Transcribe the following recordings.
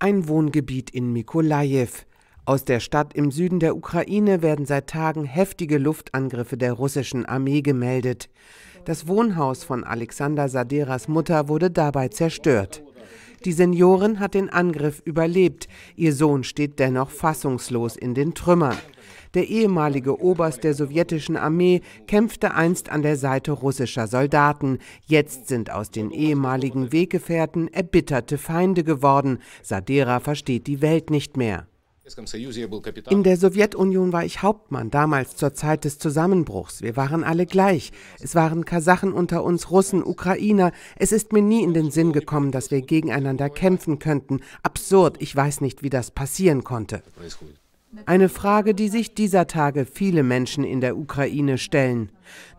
ein Wohngebiet in Mikolajew. Aus der Stadt im Süden der Ukraine werden seit Tagen heftige Luftangriffe der russischen Armee gemeldet. Das Wohnhaus von Alexander Saderas Mutter wurde dabei zerstört. Die Seniorin hat den Angriff überlebt. Ihr Sohn steht dennoch fassungslos in den Trümmern. Der ehemalige Oberst der sowjetischen Armee kämpfte einst an der Seite russischer Soldaten. Jetzt sind aus den ehemaligen Weggefährten erbitterte Feinde geworden. Sadera versteht die Welt nicht mehr. In der Sowjetunion war ich Hauptmann, damals zur Zeit des Zusammenbruchs. Wir waren alle gleich. Es waren Kasachen unter uns, Russen, Ukrainer. Es ist mir nie in den Sinn gekommen, dass wir gegeneinander kämpfen könnten. Absurd, ich weiß nicht, wie das passieren konnte. Eine Frage, die sich dieser Tage viele Menschen in der Ukraine stellen.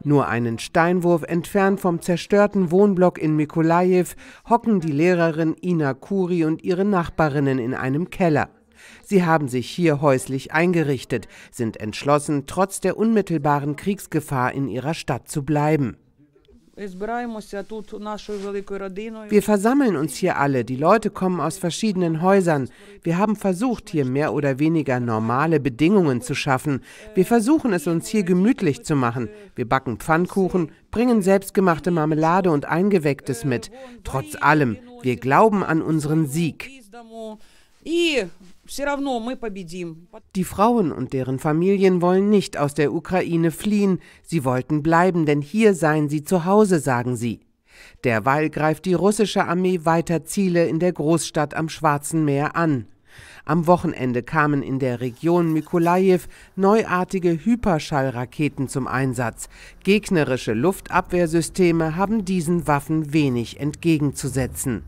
Nur einen Steinwurf entfernt vom zerstörten Wohnblock in Mikolajew hocken die Lehrerin Ina Kuri und ihre Nachbarinnen in einem Keller. Sie haben sich hier häuslich eingerichtet, sind entschlossen, trotz der unmittelbaren Kriegsgefahr in ihrer Stadt zu bleiben. Wir versammeln uns hier alle. Die Leute kommen aus verschiedenen Häusern. Wir haben versucht, hier mehr oder weniger normale Bedingungen zu schaffen. Wir versuchen es uns hier gemütlich zu machen. Wir backen Pfannkuchen, bringen selbstgemachte Marmelade und Eingewecktes mit. Trotz allem, wir glauben an unseren Sieg. Die Frauen und deren Familien wollen nicht aus der Ukraine fliehen. Sie wollten bleiben, denn hier seien sie zu Hause, sagen sie. Derweil greift die russische Armee weiter Ziele in der Großstadt am Schwarzen Meer an. Am Wochenende kamen in der Region Mikolajew neuartige Hyperschallraketen zum Einsatz. Gegnerische Luftabwehrsysteme haben diesen Waffen wenig entgegenzusetzen.